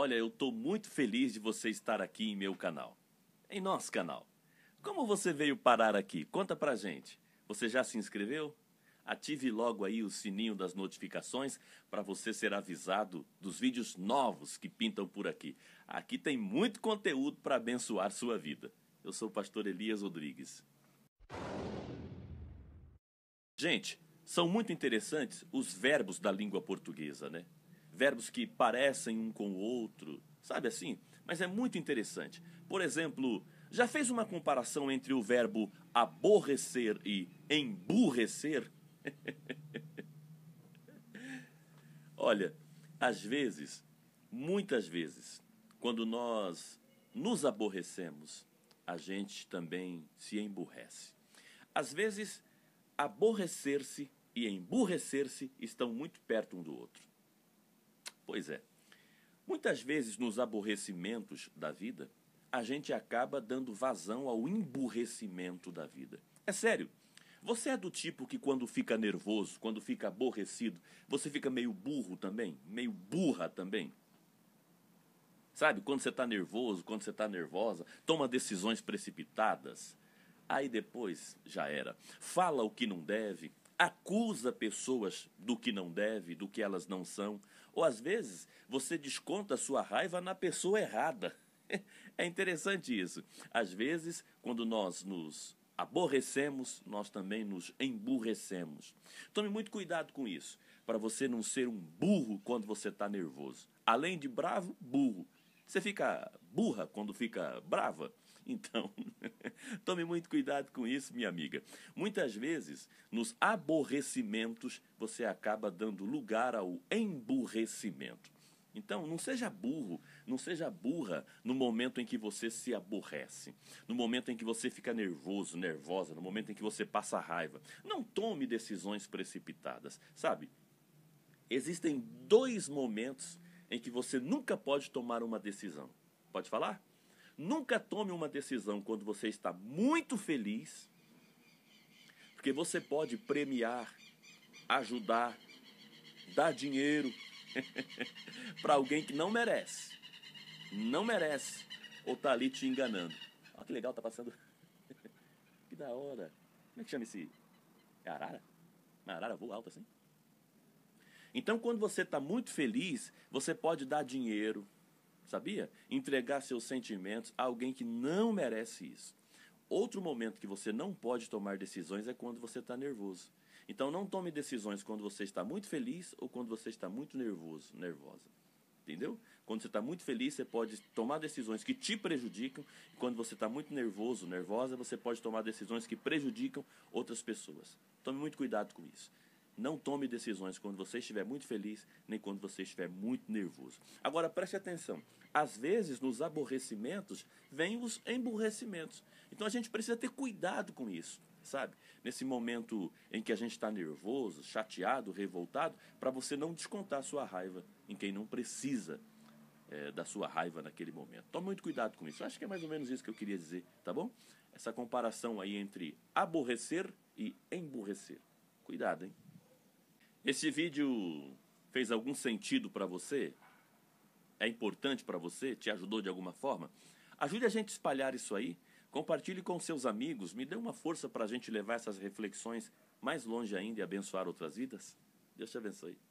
Olha, eu estou muito feliz de você estar aqui em meu canal, em nosso canal. Como você veio parar aqui? Conta pra gente. Você já se inscreveu? Ative logo aí o sininho das notificações para você ser avisado dos vídeos novos que pintam por aqui. Aqui tem muito conteúdo para abençoar sua vida. Eu sou o pastor Elias Rodrigues. Gente, são muito interessantes os verbos da língua portuguesa, né? verbos que parecem um com o outro, sabe assim? Mas é muito interessante. Por exemplo, já fez uma comparação entre o verbo aborrecer e emburrecer? Olha, às vezes, muitas vezes, quando nós nos aborrecemos, a gente também se emburrece. Às vezes, aborrecer-se e emburrecer-se estão muito perto um do outro. Pois é. Muitas vezes nos aborrecimentos da vida, a gente acaba dando vazão ao emburrecimento da vida. É sério. Você é do tipo que quando fica nervoso, quando fica aborrecido, você fica meio burro também, meio burra também? Sabe, quando você está nervoso, quando você está nervosa, toma decisões precipitadas, aí depois já era. Fala o que não deve, acusa pessoas do que não deve, do que elas não são, ou às vezes você desconta a sua raiva na pessoa errada. É interessante isso. Às vezes, quando nós nos aborrecemos, nós também nos emburrecemos. Tome muito cuidado com isso, para você não ser um burro quando você está nervoso. Além de bravo, burro. Você fica burra quando fica brava? Então, tome muito cuidado com isso, minha amiga. Muitas vezes, nos aborrecimentos, você acaba dando lugar ao emburrecimento. Então, não seja burro, não seja burra no momento em que você se aborrece, no momento em que você fica nervoso, nervosa, no momento em que você passa raiva. Não tome decisões precipitadas, sabe? Existem dois momentos em que você nunca pode tomar uma decisão. Pode falar? Nunca tome uma decisão quando você está muito feliz, porque você pode premiar, ajudar, dar dinheiro para alguém que não merece. Não merece ou tá ali te enganando. Olha que legal, tá passando. que da hora. Como é que chama esse? É arara? Uma é arara voa alta assim? Então, quando você está muito feliz, você pode dar dinheiro, sabia? Entregar seus sentimentos a alguém que não merece isso. Outro momento que você não pode tomar decisões é quando você está nervoso. Então, não tome decisões quando você está muito feliz ou quando você está muito nervoso, nervosa. Entendeu? Quando você está muito feliz, você pode tomar decisões que te prejudicam. E quando você está muito nervoso, nervosa, você pode tomar decisões que prejudicam outras pessoas. Tome muito cuidado com isso. Não tome decisões quando você estiver muito feliz, nem quando você estiver muito nervoso. Agora preste atenção. Às vezes, nos aborrecimentos, vêm os emburrecimentos. Então a gente precisa ter cuidado com isso, sabe? Nesse momento em que a gente está nervoso, chateado, revoltado, para você não descontar sua raiva em quem não precisa é, da sua raiva naquele momento. Tome muito cuidado com isso. Eu acho que é mais ou menos isso que eu queria dizer, tá bom? Essa comparação aí entre aborrecer e emburrecer. Cuidado, hein? Esse vídeo fez algum sentido para você? É importante para você? Te ajudou de alguma forma? Ajude a gente a espalhar isso aí. Compartilhe com seus amigos. Me dê uma força para a gente levar essas reflexões mais longe ainda e abençoar outras vidas. Deus te abençoe.